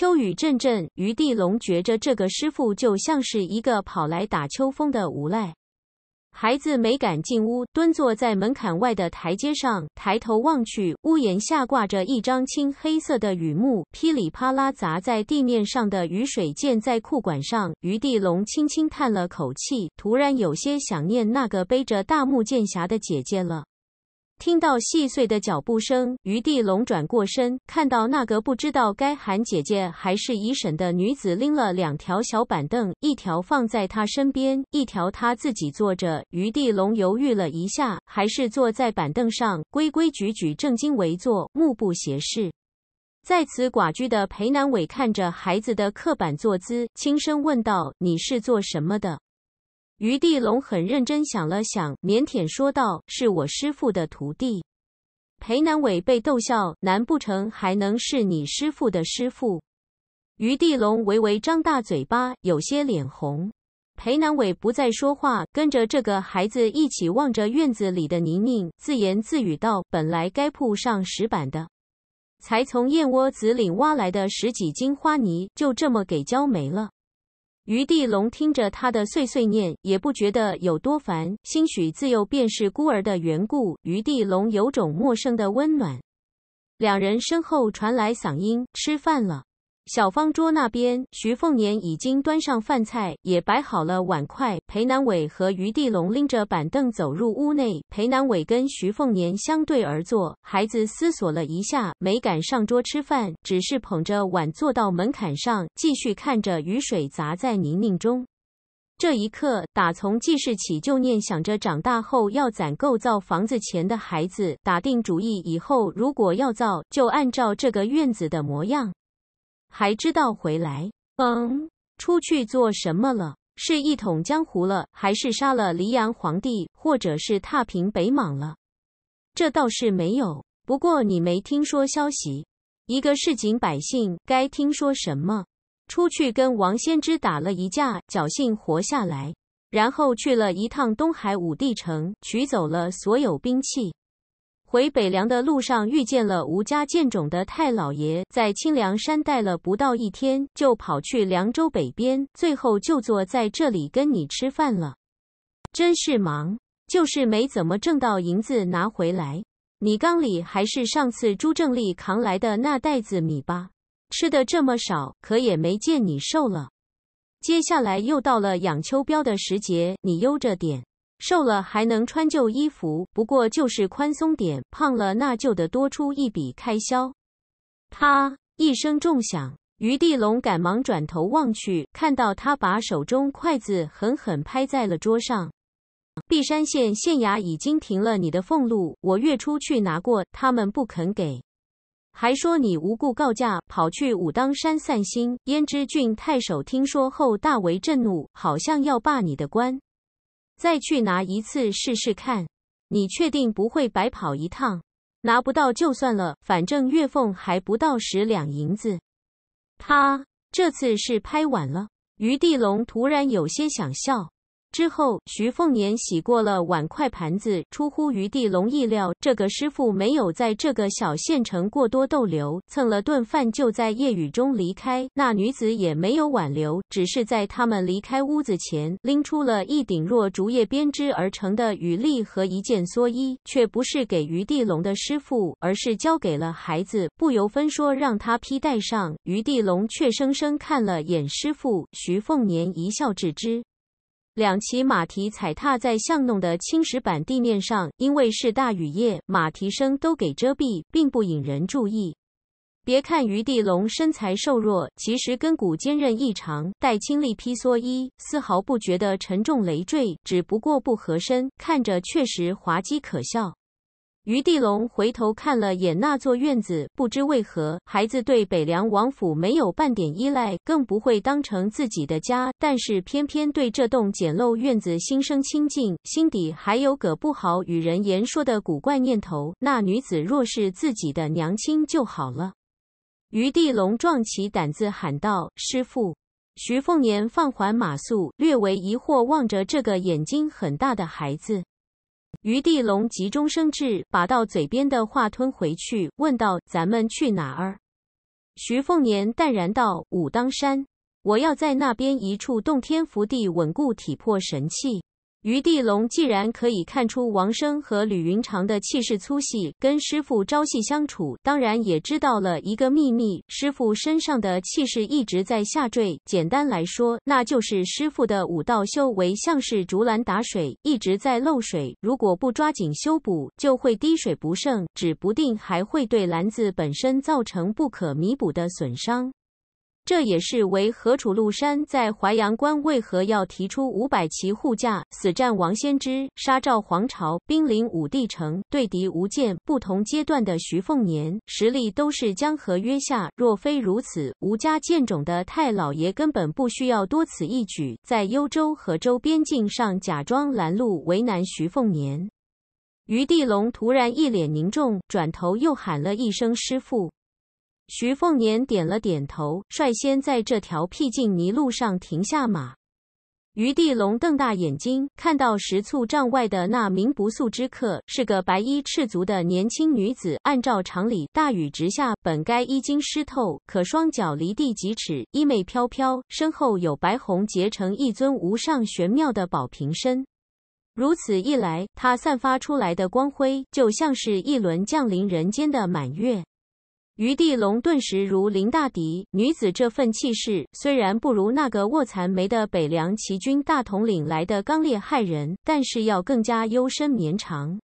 秋雨阵阵，余地龙觉着这个师傅就像是一个跑来打秋风的无赖。孩子没敢进屋，蹲坐在门槛外的台阶上，抬头望去，屋檐下挂着一张青黑色的雨幕，噼里啪啦砸在地面上的雨水溅在裤管上。余地龙轻轻叹了口气，突然有些想念那个背着大木剑侠的姐姐了。听到细碎的脚步声，余地龙转过身，看到那个不知道该喊姐姐还是姨婶的女子拎了两条小板凳，一条放在他身边，一条他自己坐着。余地龙犹豫了一下，还是坐在板凳上，规规矩矩、正襟危坐，目不斜视。在此寡居的裴南伟看着孩子的刻板坐姿，轻声问道：“你是做什么的？”余地龙很认真想了想，腼腆说道：“是我师父的徒弟。”裴南伟被逗笑，难不成还能是你师父的师父？余地龙微微张大嘴巴，有些脸红。裴南伟不再说话，跟着这个孩子一起望着院子里的泥泞，自言自语道：“本来该铺上石板的，才从燕窝子岭挖来的十几斤花泥，就这么给浇没了。”余帝龙听着他的碎碎念，也不觉得有多烦。兴许自幼便是孤儿的缘故，余帝龙有种陌生的温暖。两人身后传来嗓音：“吃饭了。”小方桌那边，徐凤年已经端上饭菜，也摆好了碗筷。裴南伟和余地龙拎着板凳走入屋内。裴南伟跟徐凤年相对而坐。孩子思索了一下，没敢上桌吃饭，只是捧着碗坐到门槛上，继续看着雨水砸在泥泞中。这一刻，打从记事起就念想着长大后要攒够造房子钱的孩子，打定主意以后如果要造，就按照这个院子的模样。还知道回来？嗯，出去做什么了？是一统江湖了，还是杀了黎阳皇帝，或者是踏平北莽了？这倒是没有。不过你没听说消息？一个市井百姓该听说什么？出去跟王先知打了一架，侥幸活下来，然后去了一趟东海五帝城，取走了所有兵器。回北凉的路上，遇见了吴家剑种的太老爷，在清凉山待了不到一天，就跑去凉州北边，最后就坐在这里跟你吃饭了。真是忙，就是没怎么挣到银子拿回来。米缸里还是上次朱正利扛来的那袋子米吧，吃的这么少，可也没见你瘦了。接下来又到了养秋膘的时节，你悠着点。瘦了还能穿旧衣服，不过就是宽松点；胖了那就得多出一笔开销。啪一声重响，余地龙赶忙转头望去，看到他把手中筷子狠狠拍在了桌上。璧山县县衙已经停了你的俸禄，我月初去拿过，他们不肯给，还说你无故告假，跑去武当山散心。燕之郡太守听说后大为震怒，好像要罢你的官。再去拿一次试试看，你确定不会白跑一趟？拿不到就算了，反正月俸还不到十两银子。他这次是拍晚了。余地龙突然有些想笑。之后，徐凤年洗过了碗筷盘子，出乎于地龙意料，这个师傅没有在这个小县城过多逗留，蹭了顿饭就在夜雨中离开。那女子也没有挽留，只是在他们离开屋子前，拎出了一顶若竹叶编织而成的雨笠和一件蓑衣，却不是给于地龙的师傅，而是交给了孩子，不由分说让他披戴上。于地龙却生生看了眼师傅，徐凤年一笑置之。两骑马蹄踩踏在巷弄的青石板地面上，因为是大雨夜，马蹄声都给遮蔽，并不引人注意。别看余地龙身材瘦弱，其实根骨坚韧异常，带青力披蓑衣，丝毫不觉得沉重累赘。只不过不合身，看着确实滑稽可笑。于地龙回头看了眼那座院子，不知为何，孩子对北凉王府没有半点依赖，更不会当成自己的家，但是偏偏对这栋简陋院子心生亲近，心底还有个不好与人言说的古怪念头。那女子若是自己的娘亲就好了。于地龙壮起胆子喊道：“师傅！”徐凤年放缓马速，略为疑惑望着这个眼睛很大的孩子。余地龙急中生智，把到嘴边的话吞回去，问道：“咱们去哪儿？”徐凤年淡然道：“武当山，我要在那边一处洞天福地稳固体魄神气。”余地龙既然可以看出王生和吕云长的气势粗细，跟师傅朝夕相处，当然也知道了一个秘密：师傅身上的气势一直在下坠。简单来说，那就是师傅的武道修为像是竹篮打水，一直在漏水。如果不抓紧修补，就会滴水不剩，指不定还会对篮子本身造成不可弥补的损伤。这也是为何楚禄山在淮阳关为何要提出五百骑护驾死战王仙芝，杀赵皇朝，兵临武帝城，对敌无见不同阶段的徐凤年实力都是江河约下，若非如此，吴家剑种的太老爷根本不需要多此一举，在幽州和州边境上假装拦路为难徐凤年。于地龙突然一脸凝重，转头又喊了一声师傅。”徐凤年点了点头，率先在这条僻静泥路上停下马。余帝龙瞪大眼睛，看到十数帐外的那名不速之客是个白衣赤足的年轻女子。按照常理，大雨直下，本该衣襟湿透，可双脚离地几尺，衣袂飘飘，身后有白虹结成一尊无上玄妙的宝瓶身。如此一来，她散发出来的光辉，就像是一轮降临人间的满月。余地龙顿时如临大敌，女子这份气势虽然不如那个卧蚕眉的北凉骑军大统领来的刚烈骇人，但是要更加幽深绵长。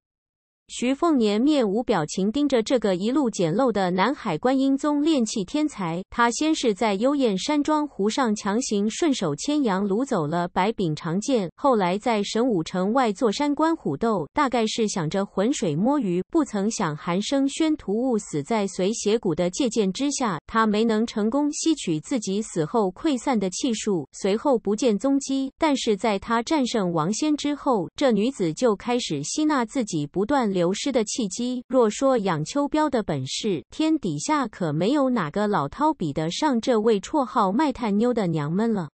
徐凤年面无表情盯着这个一路简陋的南海观音宗炼气天才。他先是在幽燕山庄湖上强行顺手牵羊掳走了白柄长剑，后来在神武城外坐山观虎斗，大概是想着浑水摸鱼。不曾想寒生宣屠兀死在随邪谷的借剑之下，他没能成功吸取自己死后溃散的气数，随后不见踪迹。但是在他战胜王仙之后，这女子就开始吸纳自己，不断。流失的契机。若说养秋膘的本事，天底下可没有哪个老饕比得上这位绰号“卖炭妞”的娘们了。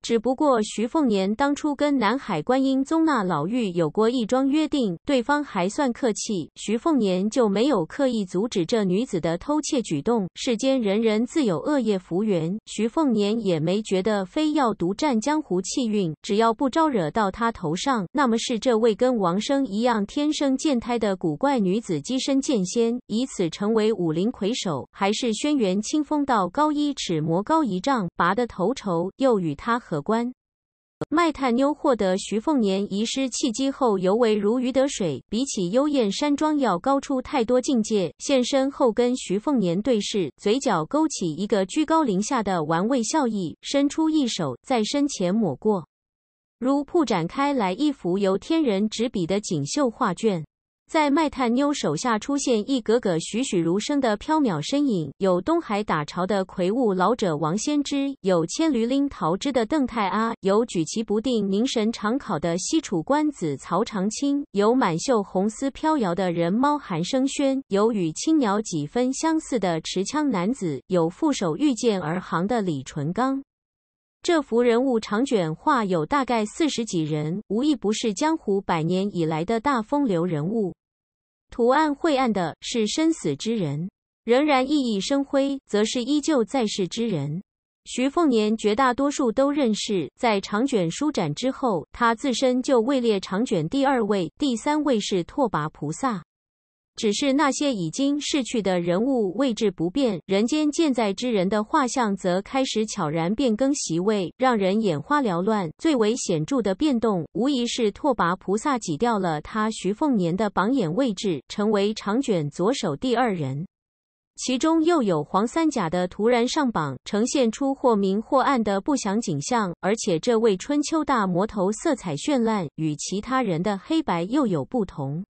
只不过徐凤年当初跟南海观音宗那老妪有过一桩约定，对方还算客气，徐凤年就没有刻意阻止这女子的偷窃举动。世间人人自有恶业福缘，徐凤年也没觉得非要独占江湖气运，只要不招惹到他头上，那么是这位跟王生一样天生剑胎的古怪女子跻身剑仙，以此成为武林魁首，还是轩辕清风道高一尺，魔高一丈，拔得头筹，又与他。可观，卖炭妞获得徐凤年遗失契机后，尤为如鱼得水，比起幽燕山庄要高出太多境界。现身后，跟徐凤年对视，嘴角勾起一个居高临下的玩味笑意，伸出一手在身前抹过，如铺展开来一幅由天人执笔的锦绣画卷。在卖炭妞手下出现一格格栩栩如生的飘渺身影，有东海打潮的魁梧老者王先芝，有牵驴拎桃枝的邓太阿，有举棋不定凝神长考的西楚官子曹长青，有满袖红丝飘摇的人猫韩生轩，有与青鸟几分相似的持枪男子，有负手御剑而行的李淳罡。这幅人物长卷画有大概四十几人，无一不是江湖百年以来的大风流人物。图案晦暗的是生死之人，仍然熠熠生辉，则是依旧在世之人。徐凤年绝大多数都认识，在长卷舒展之后，他自身就位列长卷第二位，第三位是拓跋菩萨。只是那些已经逝去的人物位置不变，人间健在之人的画像则开始悄然变更席位，让人眼花缭乱。最为显著的变动，无疑是拓跋菩萨挤掉了他徐凤年的榜眼位置，成为长卷左手第二人。其中又有黄三甲的突然上榜，呈现出或明或暗的不祥景象。而且这位春秋大魔头色彩绚烂，与其他人的黑白又有不同。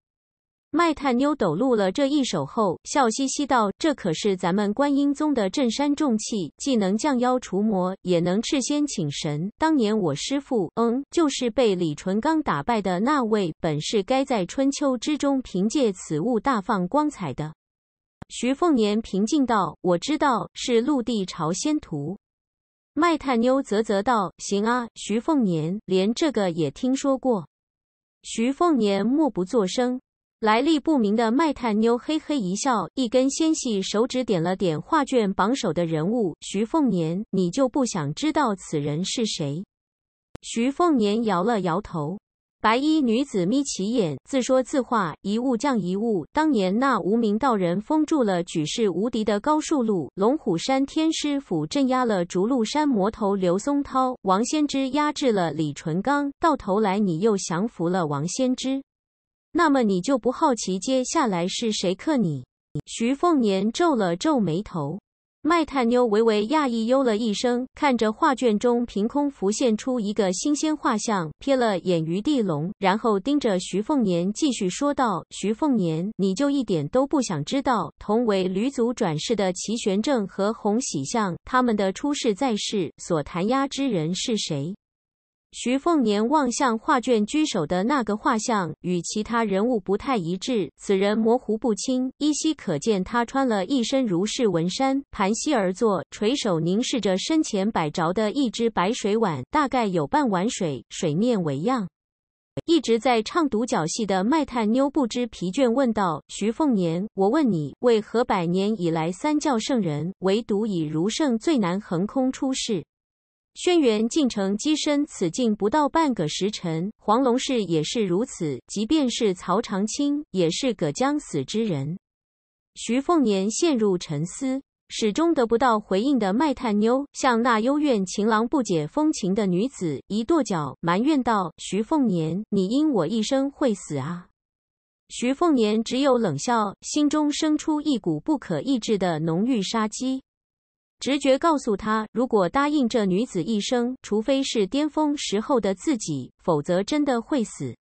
卖炭妞抖露了这一手后，笑嘻嘻道：“这可是咱们观音宗的镇山重器，既能降妖除魔，也能赤仙请神。当年我师父，嗯，就是被李淳罡打败的那位，本是该在春秋之中凭借此物大放光彩的。”徐凤年平静道：“我知道是陆地朝仙图。”卖炭妞啧啧道：“行啊，徐凤年连这个也听说过。”徐凤年默不作声。来历不明的卖炭妞嘿嘿一笑，一根纤细手指点了点画卷榜首的人物徐凤年，你就不想知道此人是谁？徐凤年摇了摇头。白衣女子眯起眼，自说自话：“一物降一物。当年那无名道人封住了举世无敌的高树路，龙虎山天师府镇压了逐鹿山魔头刘松涛，王先知压制了李淳刚，到头来你又降服了王先知。”那么你就不好奇接下来是谁克你？徐凤年皱了皱眉头，卖炭妞微微讶异，呦了一声，看着画卷中凭空浮现出一个新鲜画像，瞥了眼于地龙，然后盯着徐凤年继续说道：“徐凤年，你就一点都不想知道，同为吕祖转世的齐玄正和洪喜相，他们的出世在世所弹压之人是谁？”徐凤年望向画卷居首的那个画像，与其他人物不太一致。此人模糊不清，依稀可见他穿了一身儒士纹衫，盘膝而坐，垂手凝视着身前摆着的一只白水碗，大概有半碗水，水面为样。一直在唱独角戏的卖炭妞不知疲倦问道：“徐凤年，我问你，为何百年以来三教圣人，唯独以儒圣最难横空出世？”轩辕进城跻身此境不到半个时辰，黄龙氏也是如此。即便是曹长青，也是个将死之人。徐凤年陷入沉思，始终得不到回应的卖炭妞向那幽怨情郎不解风情的女子一跺脚，埋怨道：“徐凤年，你因我一生会死啊！”徐凤年只有冷笑，心中生出一股不可抑制的浓郁杀机。直觉告诉他，如果答应这女子一生，除非是巅峰时候的自己，否则真的会死。